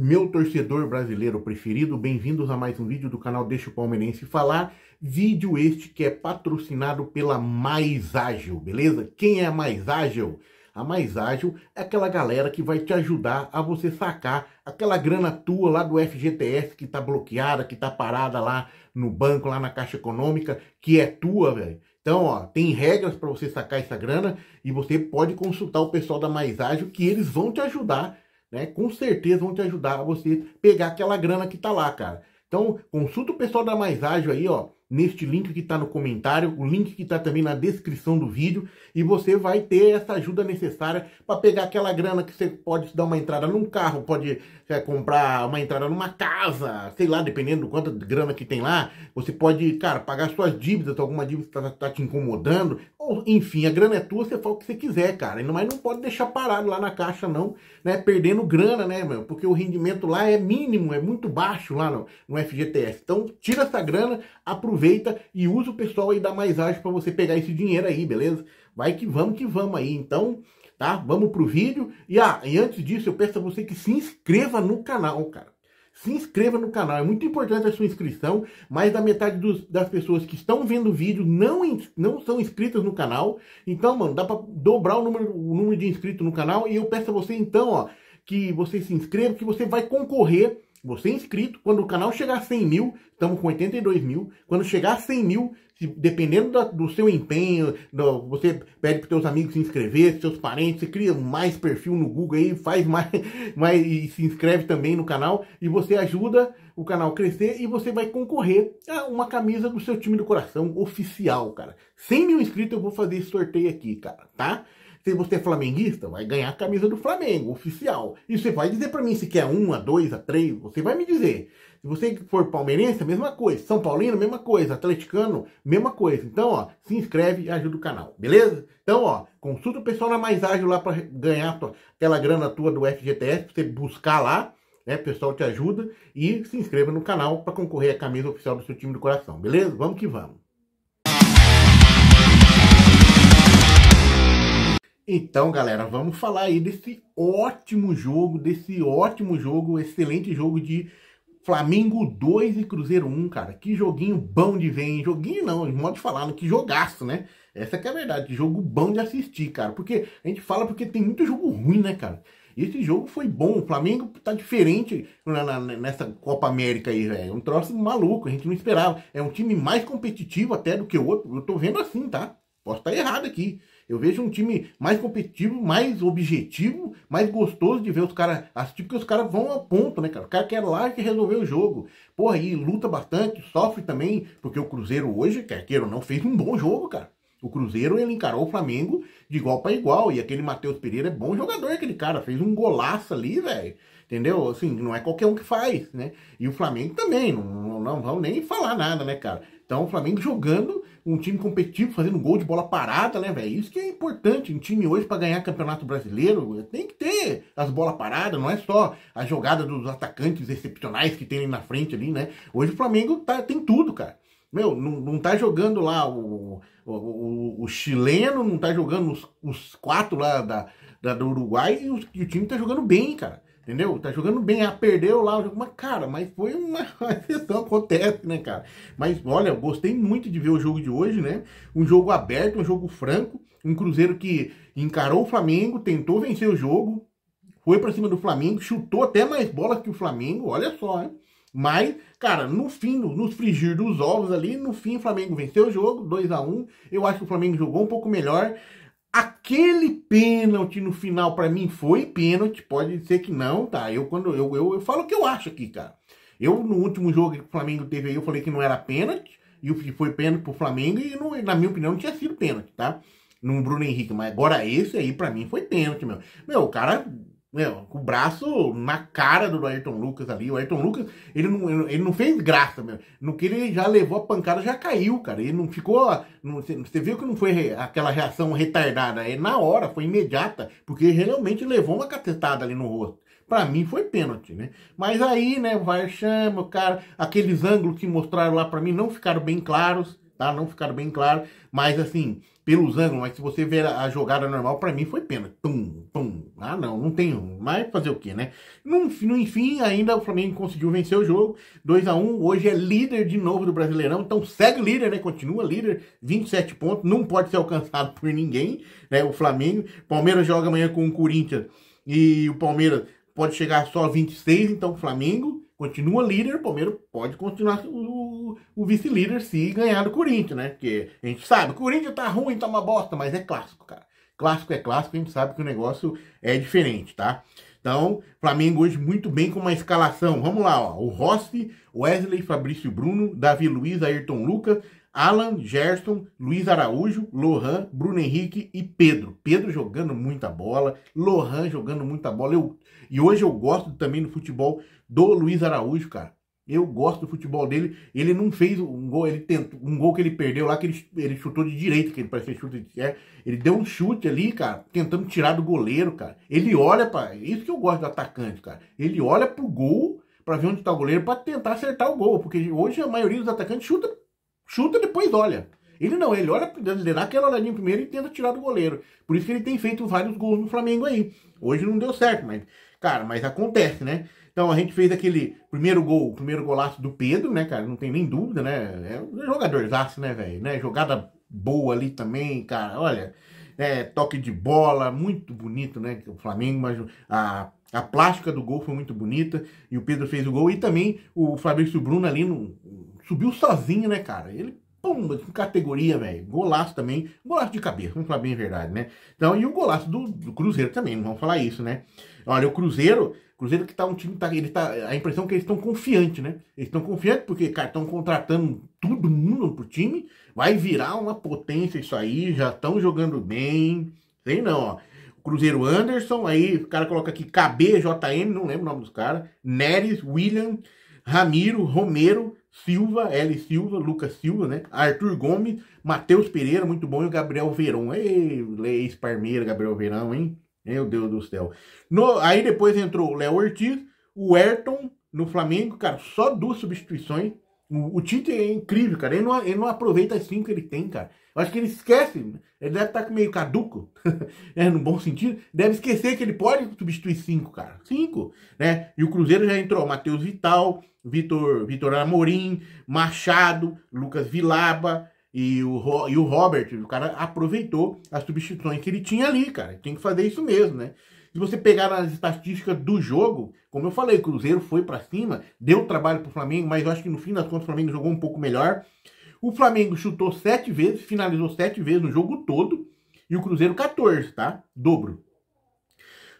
meu torcedor brasileiro preferido, bem-vindos a mais um vídeo do canal Deixa o Palmeirense Falar. Vídeo este que é patrocinado pela Mais Ágil, beleza? Quem é a Mais Ágil? A Mais Ágil é aquela galera que vai te ajudar a você sacar aquela grana tua lá do FGTS que tá bloqueada, que tá parada lá no banco, lá na Caixa Econômica, que é tua, velho. Então, ó, tem regras para você sacar essa grana e você pode consultar o pessoal da Mais Ágil que eles vão te ajudar né? Com certeza vão te ajudar a você pegar aquela grana que tá lá, cara. Então, consulta o pessoal da Mais Ágil aí, ó neste link que está no comentário, o link que está também na descrição do vídeo, e você vai ter essa ajuda necessária para pegar aquela grana que você pode dar uma entrada num carro, pode é, comprar uma entrada numa casa, sei lá, dependendo do quanto de grana que tem lá, você pode, cara, pagar suas dívidas, alguma dívida está tá te incomodando, ou enfim, a grana é tua, você faz o que você quiser, cara, mas não pode deixar parado lá na caixa não, né, perdendo grana, né, meu, porque o rendimento lá é mínimo, é muito baixo lá no, no FGTS, então tira essa grana, aproveita aproveita e usa o pessoal aí da Mais Ágil para você pegar esse dinheiro aí, beleza? Vai que vamos que vamos aí. Então, tá? Vamos pro vídeo. E, ah, e antes disso, eu peço a você que se inscreva no canal, cara. Se inscreva no canal, é muito importante a sua inscrição. Mais da metade dos, das pessoas que estão vendo o vídeo não, não são inscritas no canal. Então, mano, dá para dobrar o número, o número de inscritos no canal. E eu peço a você, então, ó, que você se inscreva, que você vai concorrer você é inscrito. Quando o canal chegar a 100 mil, estamos com 82 mil. Quando chegar a 100 mil, se, dependendo da, do seu empenho, do, você pede para seus amigos se inscrever, seus parentes, você cria mais perfil no Google aí, faz mais, mais e se inscreve também no canal e você ajuda o canal crescer e você vai concorrer a uma camisa do seu time do coração oficial, cara. 100 mil inscritos eu vou fazer esse sorteio aqui, cara, tá? Se você é flamenguista, vai ganhar a camisa do Flamengo, oficial. E você vai dizer para mim se quer um, a dois, a três, você vai me dizer. Se você for palmeirense, mesma coisa. São Paulino, mesma coisa. Atleticano, mesma coisa. Então, ó, se inscreve e ajuda o canal, beleza? Então, ó, consulta o pessoal na Mais Ágil lá para ganhar tua, aquela grana tua do FGTS, pra você buscar lá, né? O pessoal te ajuda e se inscreva no canal para concorrer à camisa oficial do seu time do coração, beleza? Vamos que vamos. Então, galera, vamos falar aí desse ótimo jogo, desse ótimo jogo, excelente jogo de Flamengo 2 e Cruzeiro 1, cara. Que joguinho bom de ver, hein? Joguinho não, de modo de falar, né? que jogaço, né? Essa que é a verdade, jogo bom de assistir, cara. Porque a gente fala porque tem muito jogo ruim, né, cara? Esse jogo foi bom, o Flamengo tá diferente na, na, nessa Copa América aí, velho. É um troço maluco, a gente não esperava. É um time mais competitivo até do que o outro. Eu tô vendo assim, tá? Posso estar tá errado aqui. Eu vejo um time mais competitivo, mais objetivo, mais gostoso de ver os caras assistir, porque os caras vão a ponto, né, cara? O cara quer lá que resolver o jogo. Porra, aí luta bastante, sofre também, porque o Cruzeiro hoje, quer queira ou não, fez um bom jogo, cara. O Cruzeiro ele encarou o Flamengo de igual para igual. E aquele Matheus Pereira é bom jogador, aquele cara. Fez um golaço ali, velho. Entendeu? Assim, não é qualquer um que faz, né? E o Flamengo também, não, não, não vão nem falar nada, né, cara? Então o Flamengo jogando um time competitivo fazendo gol de bola parada, né, velho? Isso que é importante um time hoje para ganhar campeonato brasileiro, tem que ter as bolas paradas, não é só a jogada dos atacantes excepcionais que tem ali na frente ali, né? Hoje o Flamengo tá, tem tudo, cara. Meu, não, não tá jogando lá o, o, o, o chileno, não tá jogando os, os quatro lá da, da, do Uruguai e, os, e o time tá jogando bem, cara. Entendeu? Tá jogando bem, ah, perdeu lá, mas, cara, mas foi uma exceção, acontece, né, cara? Mas olha, gostei muito de ver o jogo de hoje, né? Um jogo aberto, um jogo franco, um Cruzeiro que encarou o Flamengo, tentou vencer o jogo, foi para cima do Flamengo, chutou até mais bolas que o Flamengo, olha só, hein? Mas, cara, no fim, nos frigir dos ovos ali, no fim o Flamengo venceu o jogo, 2 a 1 Eu acho que o Flamengo jogou um pouco melhor. Aquele pênalti no final, para mim, foi pênalti. Pode ser que não, tá? Eu quando eu, eu, eu falo o que eu acho aqui, cara. Eu, no último jogo que o Flamengo teve aí, eu falei que não era pênalti, e foi pênalti pro Flamengo, e não, na minha opinião não tinha sido pênalti, tá? No Bruno Henrique, mas agora esse aí, para mim, foi pênalti, meu. Meu, o cara meu, com o braço na cara do Ayrton Lucas ali. O Ayrton Lucas, ele não, ele não fez graça, meu. No que ele já levou a pancada, já caiu, cara. Ele não ficou. você viu que não foi aquela reação retardada. É na hora, foi imediata, porque realmente levou uma catetada ali no rosto. Pra mim foi pênalti, né? Mas aí, né, vai chama, cara. Aqueles ângulos que mostraram lá pra mim não ficaram bem claros, tá? Não ficaram bem claros. Mas assim, pelos ângulos, mas se você ver a jogada normal, pra mim foi pênalti. Pum, pum, ah, não, não tenho. Mas fazer o quê, né? No, no, enfim, ainda o Flamengo conseguiu vencer o jogo. 2 a 1 Hoje é líder de novo do Brasileirão. Então segue líder, né? Continua líder. 27 pontos. Não pode ser alcançado por ninguém, né? O Flamengo. Palmeiras joga amanhã com o Corinthians. E o Palmeiras pode chegar só a 26. Então o Flamengo continua líder. O Palmeiras pode continuar o, o vice-líder se ganhar do Corinthians, né? Porque a gente sabe, o Corinthians tá ruim, tá uma bosta, mas é clássico, cara. Clássico é clássico, a gente sabe que o negócio é diferente, tá? Então, Flamengo hoje muito bem com uma escalação. Vamos lá, ó. O Rossi, Wesley, Fabrício Bruno, Davi Luiz, Ayrton Lucas, Alan, Gerson, Luiz Araújo, Lohan, Bruno Henrique e Pedro. Pedro jogando muita bola, Lohan jogando muita bola. Eu, e hoje eu gosto também do futebol do Luiz Araújo, cara. Eu gosto do futebol dele. Ele não fez um gol, ele tentou, um gol que ele perdeu lá, que ele, ele chutou de direito, que ele parece chute de é, Ele deu um chute ali, cara, tentando tirar do goleiro, cara. Ele olha para é Isso que eu gosto do atacante, cara. Ele olha pro gol para ver onde tá o goleiro para tentar acertar o gol. Porque hoje a maioria dos atacantes chuta, chuta depois olha. Ele não, ele olha, ele dá aquela olhadinha primeiro e tenta tirar do goleiro. Por isso que ele tem feito vários gols no Flamengo aí. Hoje não deu certo, mas, cara, mas acontece, né? Então a gente fez aquele primeiro gol, primeiro golaço do Pedro, né, cara? Não tem nem dúvida, né? É um jogadorzaço, né, velho? Né? Jogada boa ali também, cara. Olha, é, toque de bola, muito bonito, né? O Flamengo, mas a, a plástica do gol foi muito bonita. E o Pedro fez o gol. E também o Fabrício Bruno ali no, subiu sozinho, né, cara? Ele Pum, categoria, velho. Golaço também. Golaço de cabeça, vamos falar bem a verdade, né? Então, e o golaço do, do Cruzeiro também, não vamos falar isso, né? Olha, o Cruzeiro, Cruzeiro que tá um time, tá, ele tá, a impressão é que eles estão confiantes, né? Eles estão confiantes porque, cara, estão contratando todo mundo pro time. Vai virar uma potência isso aí, já estão jogando bem. Sei não, ó. Cruzeiro Anderson, aí o cara coloca aqui KBJM, não lembro o nome dos caras, Neres, William, Ramiro, Romero, Silva, L. Silva, Lucas Silva, né? Arthur Gomes, Matheus Pereira, muito bom, e o Gabriel Verão. Ei, ex-Parmeira, Gabriel Verão, hein? Meu Deus do céu. No, aí depois entrou o Léo Ortiz, o Ayrton no Flamengo, cara, só duas substituições. O, o Tite é incrível, cara. Ele não, ele não aproveita as cinco que ele tem, cara. Eu acho que ele esquece. Ele deve estar tá meio caduco, né? No bom sentido. Deve esquecer que ele pode substituir cinco, cara. Cinco, né? E o Cruzeiro já entrou Matheus Vital, Vitor, Vitor Amorim, Machado, Lucas Vilaba e o, e o Robert. O cara aproveitou as substituições que ele tinha ali, cara. Tem que fazer isso mesmo, né? Se você pegar nas estatísticas do jogo, como eu falei, o Cruzeiro foi para cima, deu trabalho pro Flamengo, mas eu acho que no fim das contas o Flamengo jogou um pouco melhor. O Flamengo chutou sete vezes, finalizou sete vezes no jogo todo, e o Cruzeiro 14, tá? Dobro.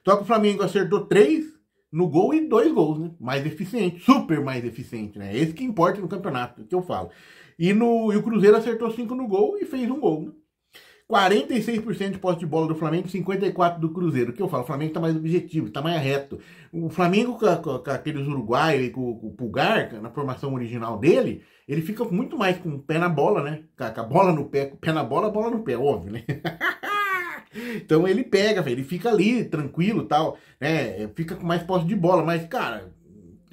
Só que o Flamengo acertou três no gol e dois gols, né? Mais eficiente, super mais eficiente, né? Esse que importa no campeonato, que eu falo. E, no, e o Cruzeiro acertou cinco no gol e fez um gol, né? 46% de posse de bola do Flamengo, 54% do Cruzeiro. O que eu falo? O Flamengo está mais objetivo, está mais reto. O Flamengo, com, com aqueles Uruguai com, com, o Pulgar, na formação original dele, ele fica muito mais com o pé na bola, né? Com a, bola no pé, com o pé na bola, a bola no pé, óbvio, né? então ele pega, ele fica ali, tranquilo tal, né? Fica com mais posse de bola, mas, cara,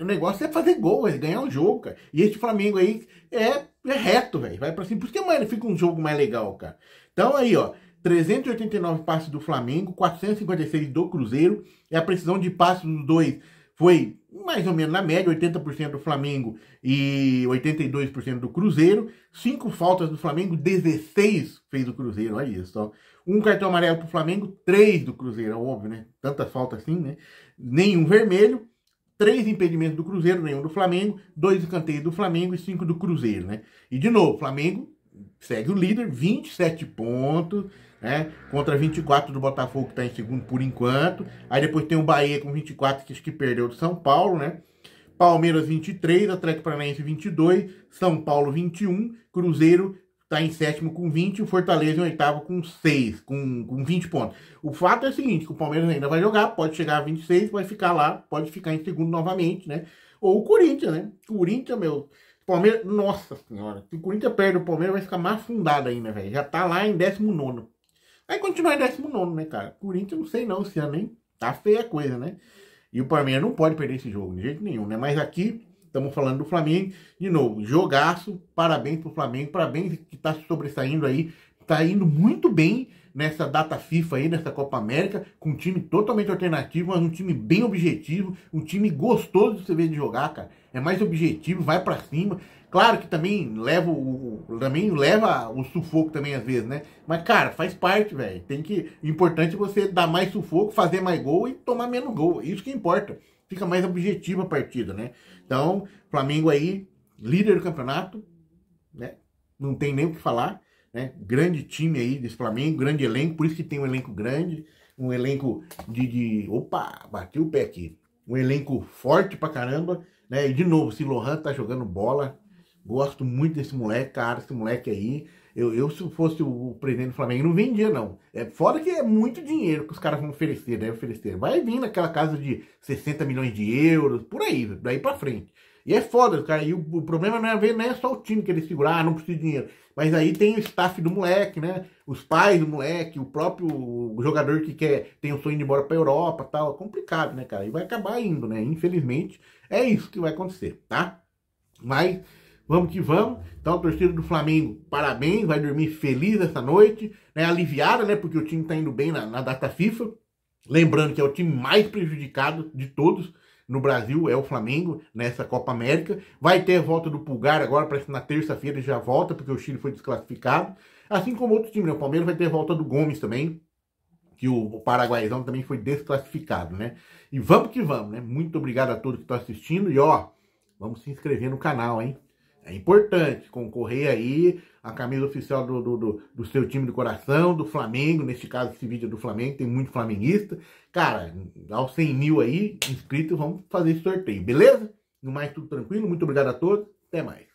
o negócio é fazer gol, é ganhar o jogo, cara. E esse Flamengo aí é, é reto, velho. Vai pra cima. Por isso que fica um jogo mais legal, cara. Então aí, ó. 389 passes do Flamengo, 456 do Cruzeiro. E a precisão de passes dos dois foi mais ou menos na média, 80% do Flamengo e 82% do Cruzeiro. Cinco faltas do Flamengo, 16 fez o Cruzeiro, olha isso. Ó. Um cartão amarelo pro Flamengo, três do Cruzeiro, óbvio, né? tantas faltas assim, né? Nenhum vermelho três impedimentos do Cruzeiro, nenhum do Flamengo, dois escanteios do Flamengo e cinco do Cruzeiro, né? E de novo, Flamengo segue o líder, 27 pontos, né? Contra 24 do Botafogo, que está em segundo por enquanto. Aí depois tem o Bahia com 24, que que perdeu do São Paulo, né? Palmeiras 23, Atlético Paranaense 22, São Paulo 21, Cruzeiro tá em sétimo com 20 e o Fortaleza em oitavo com 6, com, com 20 pontos. O fato é o seguinte, que o Palmeiras ainda vai jogar, pode chegar a 26, vai ficar lá, pode ficar em segundo novamente, né? Ou o Corinthians, né? O Corinthians, meu... Palmeiras, nossa senhora, se o Corinthians perde o Palmeiras vai ficar mais afundado ainda, velho. Já tá lá em 19. Vai continuar em 19, né, cara? Corinthians, não sei não, se ano, hein? Tá feia a coisa, né? E o Palmeiras não pode perder esse jogo, de jeito nenhum, né? Mas aqui Estamos falando do Flamengo. De novo, jogaço. Parabéns pro Flamengo. Parabéns que está sobressaindo aí. Está indo muito bem nessa data FIFA aí, nessa Copa América, com um time totalmente alternativo, mas um time bem objetivo, um time gostoso de você ver de jogar, cara. É mais objetivo, vai para cima. Claro que também leva o também leva o sufoco também às vezes, né? Mas cara, faz parte, velho. Tem que o importante é você dar mais sufoco, fazer mais gol e tomar menos gol. Isso que importa fica mais objetiva a partida, né? Então, Flamengo aí, líder do campeonato, né? Não tem nem o que falar, né? Grande time aí desse Flamengo, grande elenco, por isso que tem um elenco grande, um elenco de. de... Opa, bati o pé aqui. Um elenco forte pra caramba, né? E de novo, se Lohan tá jogando bola, gosto muito desse moleque, cara, esse moleque aí. Eu, eu, se fosse o presidente do Flamengo, não vendia, não. É, fora que é muito dinheiro que os caras vão oferecer, devem oferecer. Vai vir naquela casa de 60 milhões de euros, por aí, daí pra frente. E é foda, cara. E o, o problema não é, ver, não é só o time que ele segurar, ah, não precisa de dinheiro. Mas aí tem o staff do moleque, né? Os pais do moleque, o próprio jogador que quer, tem o sonho de ir embora pra Europa tal. É complicado, né, cara? E vai acabar indo, né? Infelizmente, é isso que vai acontecer, tá? Mas Vamos que vamos. Então, torcida do Flamengo, parabéns, vai dormir feliz essa noite, né? aliviada, né? Porque o time está indo bem na, na, data FIFA. Lembrando que é o time mais prejudicado de todos no Brasil, é o Flamengo, nessa Copa América. Vai ter a volta do Pulgar agora, parece que na terça-feira já volta, porque o Chile foi desclassificado. Assim como outro time, né? O Palmeiras vai ter a volta do Gomes também, que o, o Paraguaizão também foi desclassificado, né? E vamos que vamos, né? Muito obrigado a todos que estão assistindo e, ó, vamos se inscrever no canal, hein? É importante concorrer aí a camisa oficial do, do, do, do, seu time do coração, do Flamengo. Neste caso, esse vídeo é do Flamengo, tem muito flamenguista. Cara, aos 100 mil aí inscritos, vamos fazer esse sorteio, beleza? No mais, tudo tranquilo. Muito obrigado a todos. Até mais.